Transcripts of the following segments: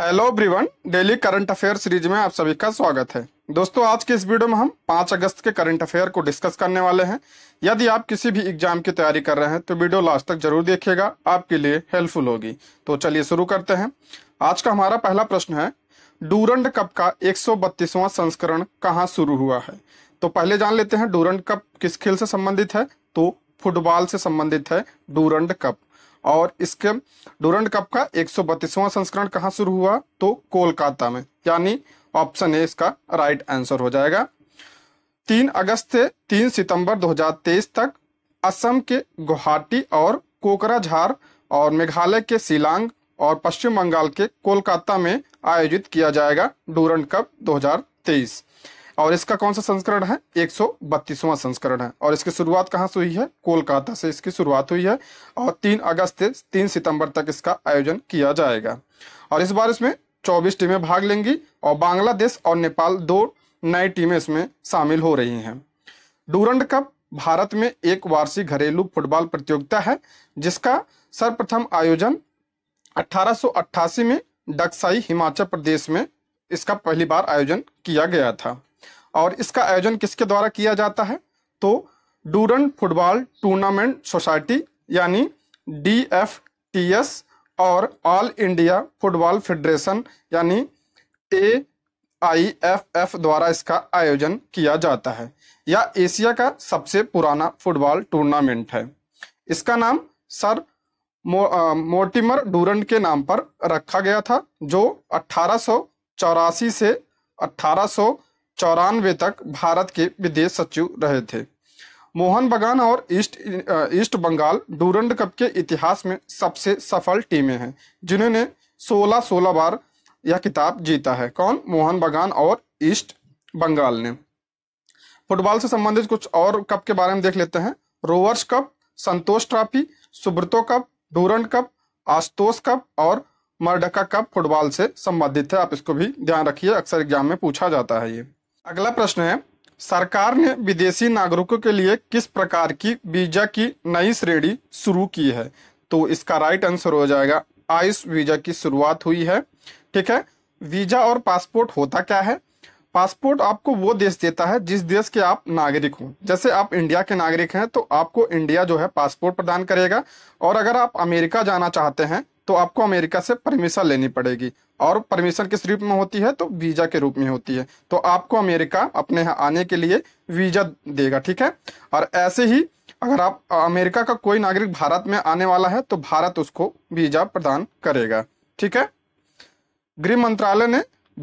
hello ब्रिवन daily current affair series में आप सभी का स्वागत है दोस्तों आज के इस वीडियो में हम 5 अगस्त के करंट अफेयर को डिस्कस करने वाले हैं यदि आप किसी भी एग्जाम की तैयारी कर रहे हैं तो वीडियो लास्ट तक जरूर देखिएगा आपके लिए हेल्पफुल होगी तो चलिए शुरू करते हैं आज का हमारा पहला प्रश्न है डूरंड कप का एक संस्करण कहाँ शुरू हुआ है तो पहले जान लेते हैं डूरंड कप किस खेल से संबंधित है तो फुटबॉल से संबंधित है डूरंड कप और इसके डोरंड कप का एक संस्करण कहाँ शुरू हुआ तो कोलकाता में यानी ऑप्शन ए इसका राइट आंसर हो जाएगा तीन अगस्त से तीन सितंबर 2023 तक असम के गुवाहाटी और कोकराझार और मेघालय के शिलांग और पश्चिम बंगाल के कोलकाता में आयोजित किया जाएगा डूरंड कप 2023 और इसका कौन सा संस्करण है एक संस्करण है और इसकी शुरुआत कहाँ से हुई है कोलकाता से इसकी शुरुआत हुई है और तीन अगस्त से तीन सितंबर तक इसका आयोजन किया जाएगा और इस बार इसमें चौबीस टीमें भाग लेंगी और बांग्लादेश और नेपाल दो नई टीमें इसमें शामिल हो रही हैं डूरंड कप भारत में एक वार्षिक घरेलू फुटबॉल प्रतियोगिता है जिसका सर्वप्रथम आयोजन 1888 में डकसाई हिमाचल प्रदेश में इसका पहली बार आयोजन किया गया था और इसका आयोजन किसके द्वारा किया जाता है तो डूरन फुटबॉल टूर्नामेंट सोसाइटी यानी डी एफ टी एस और ऑल इंडिया फुटबॉल फेडरेशन यानी ए आई एफ एफ द्वारा इसका आयोजन किया जाता है यह एशिया का सबसे पुराना फुटबॉल टूर्नामेंट है इसका नाम सर मो, आ, मोटिमर डूरंड के नाम पर रखा गया था जो अट्ठारह से अट्ठारह चौरानवे तक भारत के विदेश सचिव रहे थे मोहन बगान और east east Bengal Durand cup के इतिहास में सबसे सफल टीमें हैं जिन्होंने 16-16 बार यह किताब जीता है कौन मोहन बगान और ईस्ट बंगाल ने फुटबॉल से संबंधित कुछ और कप के बारे में देख लेते हैं Rovers cup Santosh trophy Subroto cup Durand cup Ashutosh cup और मर्डका कप फुटबॉल से संबंधित है आप इसको भी ध्यान रखिए अक्सर एग्जाम में पूछा जाता है ये अगला प्रश्न है सरकार ने विदेशी नागरिकों के लिए किस प्रकार की वीजा की नई श्रेणी शुरू की है तो इसका राइट आंसर हो जाएगा आयुष वीजा की शुरुआत हुई है ठीक है वीजा और पासपोर्ट होता क्या है पासपोर्ट आपको वो देश देता है जिस देश के आप नागरिक हों जैसे आप इंडिया के नागरिक हैं तो आपको इंडिया जो है पासपोर्ट प्रदान करेगा और अगर आप अमेरिका जाना चाहते हैं तो आपको अमेरिका से परमिशन लेनी पड़ेगी और परमिशन किस रूप में होती है तो वीज़ा के रूप में होती है तो आपको अमेरिका अपने यहाँ आने के लिए वीज़ा देगा ठीक है और ऐसे ही अगर आप अमेरिका का कोई नागरिक भारत में आने वाला है तो भारत उसको वीज़ा प्रदान करेगा ठीक है गृह मंत्रालय ने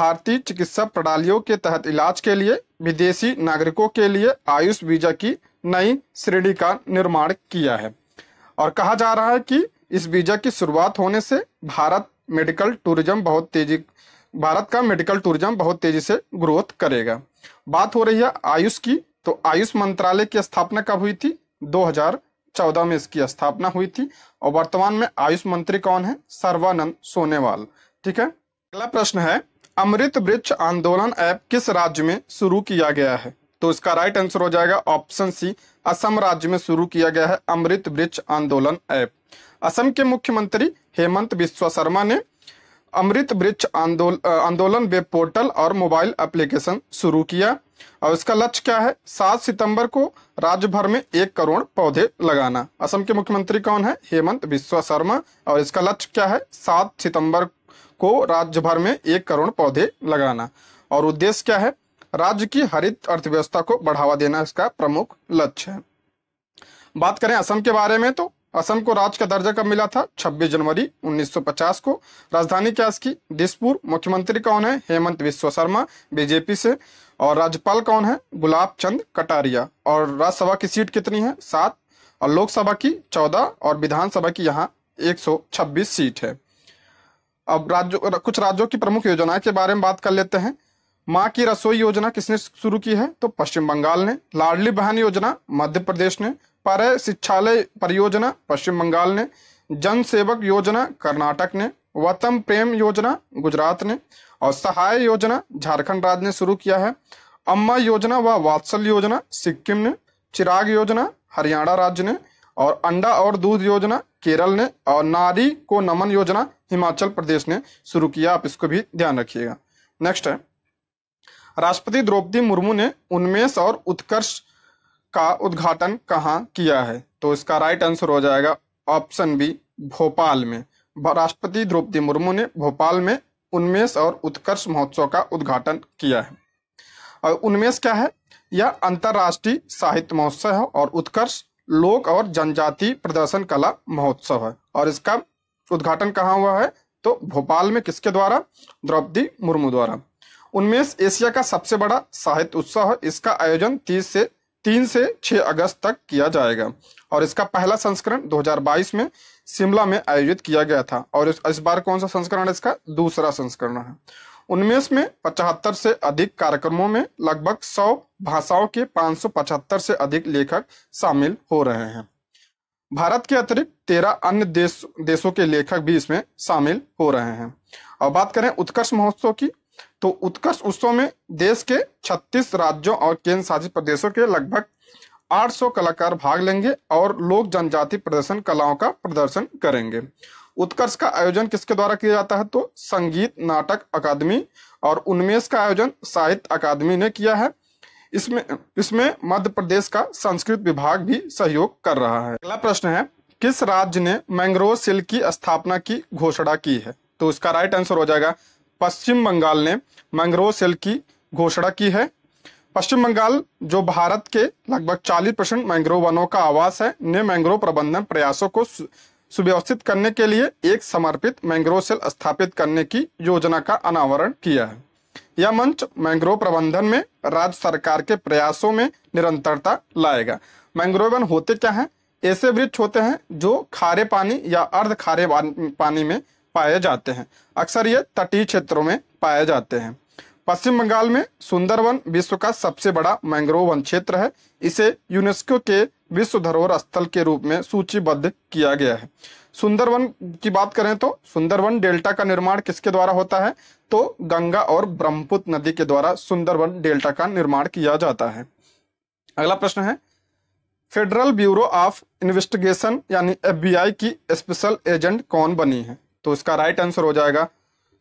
भारतीय चिकित्सा प्रणालियों के तहत इलाज के लिए विदेशी नागरिकों के लिए आयुष वीजा की नई श्रेणी का निर्माण किया है और कहा जा रहा है कि इस वीज़ा की शुरुआत होने से भारत मेडिकल टूरिज्म बहुत तेज़ी भारत का मेडिकल टूरिज्म बहुत तेज़ी से ग्रोथ करेगा बात हो रही है आयुष की तो आयुष मंत्रालय की स्थापना कब हुई थी 2014 में इसकी स्थापना हुई थी और वर्तमान में आयुष मंत्री कौन है सर्वानंद सोनेवाल ठीक है अगला प्रश्न है अमृत वृक्ष आंदोलन ऐप किस राज्य में शुरू किया गया है तो इसका राइट आंसर हो जाएगा ऑप्शन सी असम राज्य में शुरू किया गया है अमृत वृक्ष आंदोलन ऐप असम के मुख्यमंत्री हेमंत बिश्व शर्मा ने अमृत वृक्ष आंदोलन वेब पोर्टल और मोबाइल एप्लीकेशन शुरू किया और इसका लक्ष्य क्या है सात सितंबर को राज्य भर में एक करोड़ पौधे लगाना असम के मुख्यमंत्री कौन है हेमंत बिश्व शर्मा और इसका लक्ष्य क्या है सात सितंबर को राज्य भर में एक करोड़ पौधे लगाना और उद्देश्य क्या है राज्य की हरित अर्थव्यवस्था को बढ़ावा देना इसका प्रमुख लक्ष्य है बात करें असम के बारे में तो असम को राज्य का दर्जा कब मिला था 26 जनवरी 1950 को राजधानी क्या इसकी दिसपुर मुख्यमंत्री कौन है हेमंत विश्व शर्मा बीजेपी से और राज्यपाल कौन है गुलाब चंद कटारिया और राज्यसभा की सीट कितनी है सात और लोकसभा की चौदह और विधानसभा की यहाँ एक सीट है अब राज्यों कुछ राज्यों की प्रमुख योजनाएं के बारे में बात कर लेते हैं माँ की रसोई योजना किसने शुरू की है तो पश्चिम बंगाल ने लाडली बहन योजना मध्य प्रदेश ने पर शिक्षालय परियोजना पश्चिम बंगाल ने जन सेवक योजना कर्नाटक ने वतम प्रेम योजना गुजरात ने और सहाय योजना झारखंड राज्य ने शुरू किया है अम्मा योजना व वात्सल योजना सिक्किम ने चिराग योजना हरियाणा राज्य ने और अंडा और दूध योजना केरल ने और नारी को नमन योजना हिमाचल प्रदेश ने शुरू किया आप इसको भी ध्यान रखिएगा नेक्स्ट है राष्ट्रपति द्रौपदी मुर्मू ने उन्मेष और उत्कर्ष का उद्घाटन कहाँ किया है तो इसका राइट आंसर हो जाएगा ऑप्शन बी भोपाल में राष्ट्रपति द्रौपदी मुर्मू ने भोपाल में उन्मेष और उत्कर्ष महोत्सव का उद्घाटन किया है और उन्मेष क्या है यह अंतर्राष्ट्रीय साहित्य महोत्सव है और उत्कर्ष लोक और जनजाति प्रदर्शन कला महोत्सव है और इसका उद्घाटन कहाँ हुआ है तो भोपाल में किसके द्वारा द्रौपदी मुर्मू द्वारा उनमें एशिया का सबसे बड़ा साहित्य उत्सव है इसका आयोजन तीस से तीन से 6 अगस्त तक किया जाएगा और इसका पहला संस्करण 2022 में शिमला में आयोजित किया गया था और इस बार कौन सा संस्करण है इसका दूसरा संस्करण है उन्मेष में पचहत्तर से अधिक कार्यक्रमों में लगभग 100 भाषाओं के 575 से अधिक लेखक शामिल हो रहे हैं भारत के अतिरिक्त तेरह अन्य देश देशों के लेखक भी इसमें शामिल हो रहे हैं और बात करें उत्कर्ष महोत्सव की तो उत्कर्ष उत्सव में देश के 36 राज्यों और केंद्र शासित प्रदेशों के लगभग 800 कलाकार भाग लेंगे और लोक जनजाति प्रदर्शन कलाओं का प्रदर्शन करेंगे उत्कर्ष का आयोजन किसके द्वारा किया जाता है तो संगीत नाटक अकादमी और उन्मेष का आयोजन साहित्य अकादमी ने किया है इसमें इसमें मध्य प्रदेश का संस्कृत विभाग भी सहयोग कर रहा है अगला प्रश्न है किस राज्य ने मैंग्रोव सिल्क की स्थापना की घोषणा की है तो उसका राइट आंसर हो जाएगा पश्चिम बंगाल ने मैंग्रोव सेल की घोषणा की है पश्चिम बंगाल जो भारत के लगभग 40 परसेंट मैंग्रोव वनों का आवास है ने मैंग्रोव प्रबंधन प्रयासों को सुव्यवस्थित करने के लिए एक समर्पित मैंग्रोव सेल स्थापित करने की योजना का अनावरण किया है यह मंच मैंग्रोव प्रबंधन में राज्य सरकार के प्रयासों में निरंतरता लाएगा मैंग्रोव वन होते क्या है ऐसे वृक्ष होते हैं जो खारे पानी या अर्ध खारे पानी में पाए जाते हैं अक्सर ये तटीय क्षेत्रों में पाए जाते हैं पश्चिम बंगाल में सुंदरवन विश्व का सबसे बड़ा मैंग्रोव वन क्षेत्र है इसे यूनेस्को के विश्व धरोहर स्थल के रूप में सूचीबद्ध किया गया है सुंदरवन की बात करें तो सुंदरवन डेल्टा का निर्माण किसके द्वारा होता है तो गंगा और ब्रह्मपुत्र नदी के द्वारा सुंदरवन डेल्टा का निर्माण किया जाता है अगला प्रश्न है फेडरल ब्यूरो ऑफ इन्वेस्टिगेशन यानी एफ की स्पेशल एजेंट कौन बनी है तो इसका राइट आंसर हो जाएगा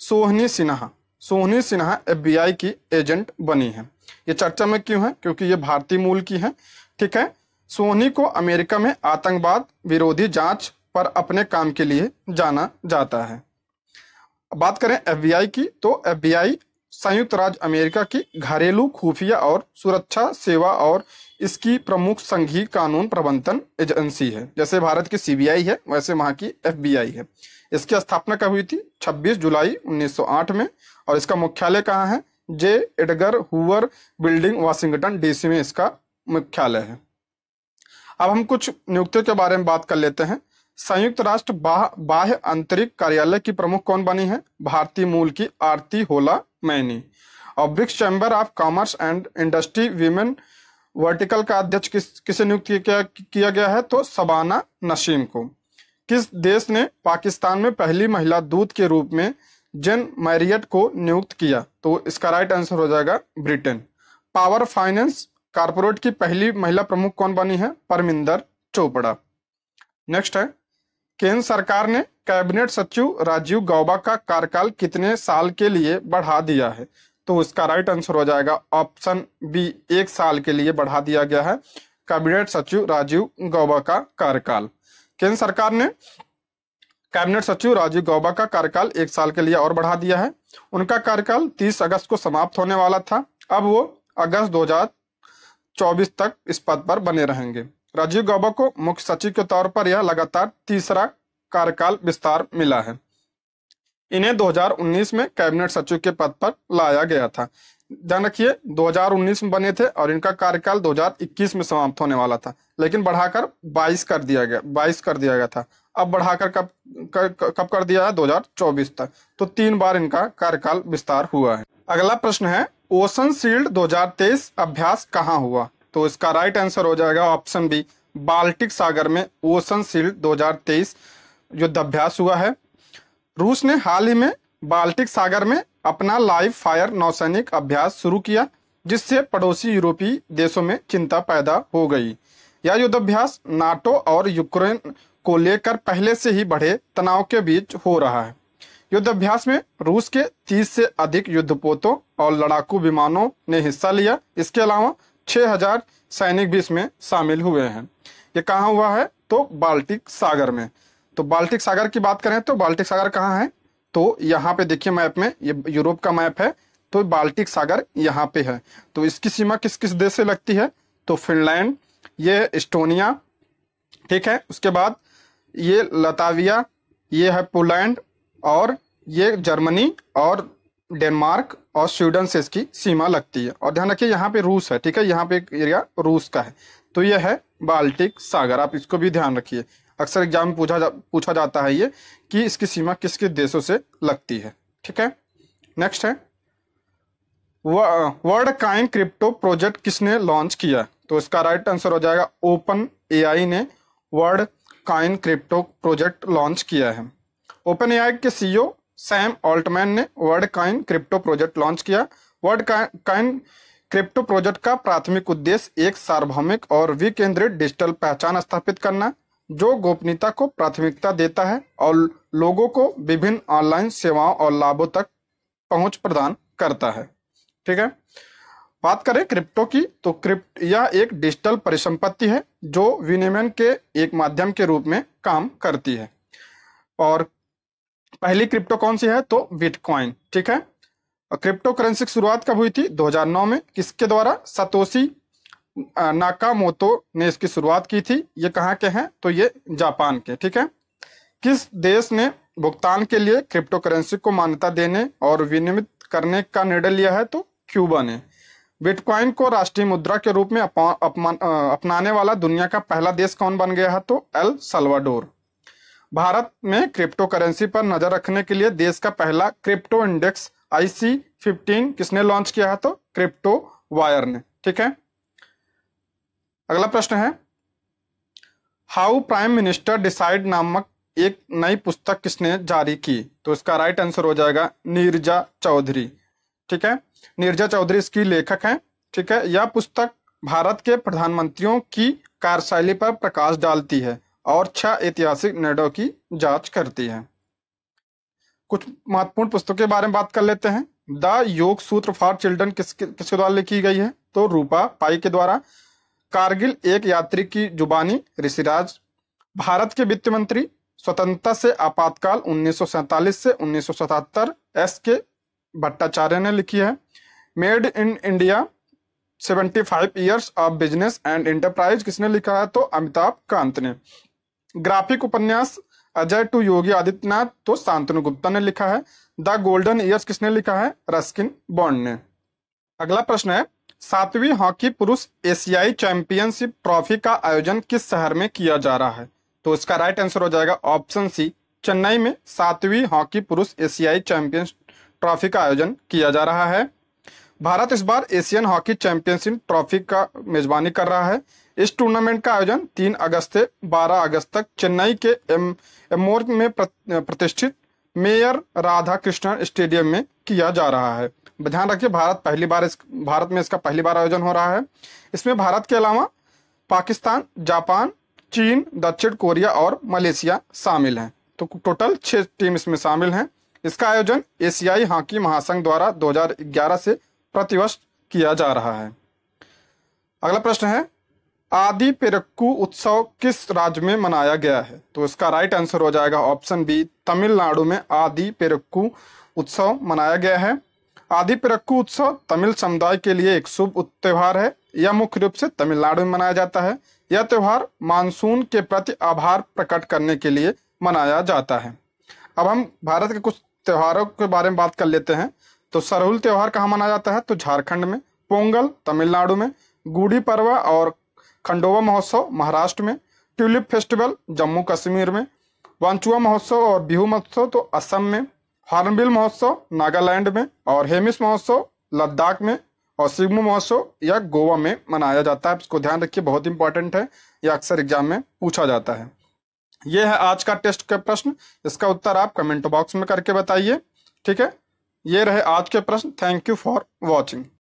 सोहनी सिन्हा सोहनी सिन्हा एफबीआई की एजेंट बनी है ये चर्चा में क्यों है क्योंकि ये भारतीय मूल की है ठीक है सोहनी को अमेरिका में आतंकवाद विरोधी जांच पर अपने काम के लिए जाना जाता है बात करें एफबीआई की तो एफबीआई संयुक्त राज्य अमेरिका की घरेलू खुफिया और सुरक्षा सेवा और इसकी प्रमुख संघीय कानून प्रबंधन एजेंसी है जैसे भारत की सीबीआई है वैसे वहां की एफबीआई है इसकी स्थापना कब हुई थी 26 जुलाई 1908 में और इसका मुख्यालय कहाँ है J Edgar Hoover building Washington DC में इसका मुख्यालय है अब हम कुछ नियुक्तियों के बारे में बात कर लेते हैं संयुक्त राष्ट्र बाह्य आंतरिक कार्यालय की प्रमुख कौन बनी है भारतीय मूल की आरती होला मैनी और BRICS chamber of commerce and industry women vertical का अध्यक्ष किस किसे नियुक्त किया, किया गया है तो सबाना नशीम को किस देश ने पाकिस्तान में पहली महिला दूत के रूप में जेन मैरियट को नियुक्त किया तो इसका राइट आंसर हो जाएगा ब्रिटेन पावर फाइनेंस कारपोरेट की पहली महिला प्रमुख कौन बनी है परमिंदर चोपड़ा नेक्स्ट है केंद्र सरकार ने कैबिनेट सचिव राजीव गौबा का कार्यकाल कितने साल के लिए बढ़ा दिया है तो उसका राइट आंसर हो जाएगा ऑप्शन बी एक साल के लिए बढ़ा दिया गया है कैबिनेट सचिव राजीव गौबा का कार्यकाल केंद्र सरकार ने कैबिनेट सचिव राजीव गौबा का कार्यकाल एक साल के लिए और बढ़ा दिया है उनका कार्यकाल 30 अगस्त को समाप्त होने वाला था अब वो अगस्त 2024 तक इस पद पर बने रहेंगे राजीव गौबा को मुख्य सचिव के तौर पर यह लगातार तीसरा कार्यकाल विस्तार मिला है इन्हें 2019 में कैबिनेट सचिव के पद पर लाया गया था ध्यान रखिए 2019 में बने थे और इनका कार्यकाल 2021 में समाप्त होने वाला था लेकिन बढ़ाकर 22 कर दिया गया 22 कर दिया गया था अब बढ़ाकर कब कब कर दिया है 2024 तक तो तीन बार इनका कार्यकाल विस्तार हुआ है अगला प्रश्न है ओशन शील्ड दो अभ्यास कहाँ हुआ तो इसका राइट आंसर हो जाएगा ऑप्शन बी बाल्टिक सागर में ओशन शील्ड दो युद्ध अभ्यास हुआ है रूस ने हाल ही में बाल्टिक सागर में अपना लाइव फायर नौसैनिक अभ्यास शुरू किया जिससे पड़ोसी यूरोपीय देशों में चिंता पैदा हो गई यह युद्धाभ्यास नाटो और यूक्रेन को लेकर पहले से ही बढ़े तनाव के बीच हो रहा है युद्धाभ्यास में रूस के 30 से अधिक युद्धपोतों और लड़ाकू विमानों ने हिस्सा लिया इसके अलावा 6000 सैनिक भी इसमें शामिल हुए हैं ये कहा हुआ है तो बाल्टिक सागर में तो बाल्टिक सागर की बात करें तो बाल्टिक सागर कहाँ है तो यहाँ पे देखिए मैप में ये यूरोप का मैप है तो बाल्टिक सागर यहाँ पे है तो इसकी सीमा किस किस देश से लगती है तो फिनलैंड ये एस्टोनिया ठीक है उसके बाद ये लताविया ये है पोलैंड और ये जर्मनी और डेनमार्क और स्वीडन से इसकी सीमा लगती है और ध्यान रखिए यहाँ पे रूस है ठीक है यहाँ पे एक एरिया रूस का है तो यह है बाल्टिक सागर आप इसको भी ध्यान रखिए अक्सर एग्जाम में पूछा जा पूछा जाता है ये कि इसकी सीमा किस किस देशों से लगती है ठीक है नेक्स्ट है वर्ल्ड काइन क्रिप्टो प्रोजेक्ट किसने लॉन्च किया तो इसका राइट आंसर हो जाएगा ओपन ए ने Worldcoin crypto project launch किया है ओपन ए के सीईओ सैम ऑल्टमैन ने Worldcoin crypto project launch किया वर्ल्ड काइन क्रिप्टो प्रोजेक्ट का प्राथमिक उद्देश्य एक सार्वभौमिक और विकेंद्रित डिजिटल पहचान स्थापित करना जो गोपनीयता को प्राथमिकता देता है और लोगों को विभिन्न ऑनलाइन सेवाओं और लाभों तक पहुंच प्रदान करता है ठीक है बात करें क्रिप्टो की तो क्रिप्ट यह एक डिजिटल परिसंपत्ति है जो विनिमय के एक माध्यम के रूप में काम करती है और पहली क्रिप्टो कौन सी है तो बिटकॉइन ठीक है क्रिप्टो करेंसी की शुरुआत कब हुई थी 2009 में किसके द्वारा सतोशी नाकामोतो ने इसकी शुरुआत की थी ये कहाँ के हैं तो ये जापान के ठीक है किस देश ने भुगतान के लिए क्रिप्टो करेंसी को मान्यता देने और विनियमित करने का निर्णय लिया है तो क्यूबा ने बिटकॉइन को राष्ट्रीय मुद्रा के रूप में अपमान अपनाने वाला दुनिया का पहला देश कौन बन गया है तो एल सल्वाडोर भारत में क्रिप्टो करेंसी पर नजर रखने के लिए देश का पहला क्रिप्टो इंडेक्स आईसी फिफ्टीन किसने लॉन्च किया है तो क्रिप्टो वायर ने ठीक है अगला प्रश्न है हाउ प्राइम मिनिस्टर डिसाइड नामक एक नई पुस्तक किसने जारी की तो इसका राइट आंसर हो जाएगा नीरजा चौधरी ठीक है नीरजा चौधरी इसकी लेखक हैं ठीक है यह पुस्तक भारत के प्रधानमंत्रियों की कार्यशैली पर प्रकाश डालती है और छह ऐतिहासिक निर्णयों की जांच करती है कुछ महत्वपूर्ण पुस्तक के बारे में बात कर लेते हैं द योग सूत्र फॉर चिल्ड्रन किस किसके द्वारा लिखी गई है तो रूपा पाई के द्वारा कारगिल एक यात्री की जुबानी ऋषिराज भारत के वित्त मंत्री स्वतंत्रता से आपातकाल उन्नीस से उन्नीस एस के भट्टाचार्य ने लिखी है made in India 75 years of business and enterprise किसने लिखा है तो अमिताभ कांत ने ग्राफिक उपन्यास अजय टू योगी आदित्यनाथ तो शांतनु गुप्ता ने लिखा है द गोल्डन ईयर्स किसने लिखा है रस्किन बॉन्ड ने अगला प्रश्न है सातवीं हॉकी पुरुष एशियाई चैंपियनशिप ट्रॉफी का आयोजन किस शहर में किया जा रहा है तो इसका राइट आंसर हो जाएगा ऑप्शन सी चेन्नई में सातवीं हॉकी पुरुष एशियाई चैंपियंस ट्रॉफी का आयोजन किया जा रहा है भारत इस बार एशियन हॉकी चैंपियनशिप ट्रॉफी का मेजबानी कर रहा है इस टूर्नामेंट का आयोजन 3 अगस्त से 12 अगस्त तक चेन्नई के एम एमोर में प्रतिष्ठित मेयर राधा कृष्णन स्टेडियम में किया जा रहा है ध्यान रखिए भारत पहली बार इस भारत में इसका पहली बार आयोजन हो रहा है इसमें भारत के अलावा पाकिस्तान जापान चीन दक्षिण कोरिया और मलेशिया शामिल हैं तो टोटल छः टीम इसमें शामिल हैं इसका आयोजन एशियाई हॉकी महासंघ द्वारा 2011 से प्रतिवर्ष किया जा रहा है अगला प्रश्न है आदि पेरक्कू उत्सव किस राज्य में मनाया गया है तो इसका राइट आंसर हो जाएगा ऑप्शन बी तमिलनाडु में आदि पेरक्कू उत्सव मनाया गया है आदिपिरक्कू उत्सव तमिल समुदाय के लिए एक शुभ त्यौहार है यह मुख्य रूप से तमिलनाडु में मनाया जाता है यह त्यौहार मानसून के प्रति आभार प्रकट करने के लिए मनाया जाता है अब हम भारत के कुछ त्योहारों के बारे में बात कर लेते हैं तो सरहुल त्यौहार कहाँ मनाया जाता है तो झारखंड में पोंगल तमिलनाडु में गुड़ी पर्वा और खंडोवा महोत्सव महाराष्ट्र में ट्यूलिप फेस्टिवल जम्मू कश्मीर में वंचुआ महोत्सव और बिहू महोत्सव तो असम में हॉर्नबिल महोत्सव नागालैंड में और हेमिस महोत्सव लद्दाख में और सिग्मो महोत्सव या गोवा में मनाया जाता है इसको ध्यान रखिए बहुत इंपॉर्टेंट है यह अक्सर एग्जाम में पूछा जाता है ये है आज का टेस्ट का प्रश्न इसका उत्तर आप कमेंट बॉक्स में करके बताइए ठीक है ये रहे आज के प्रश्न थैंक यू फॉर वॉचिंग